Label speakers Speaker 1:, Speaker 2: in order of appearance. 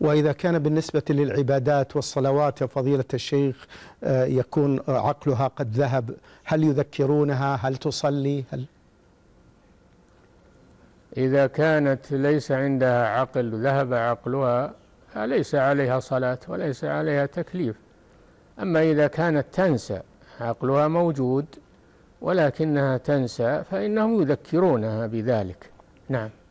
Speaker 1: وإذا كان
Speaker 2: بالنسبة للعبادات والصلوات يا فضيلة الشيخ آه، يكون عقلها قد ذهب هل يذكرونها هل تصلي هل
Speaker 3: إذا كانت ليس عندها عقل ذهب عقلها ليس عليها صلاة وليس عليها تكليف أما إذا كانت تنسى عقلها
Speaker 4: موجود ولكنها تنسى فإنهم يذكرونها بذلك نعم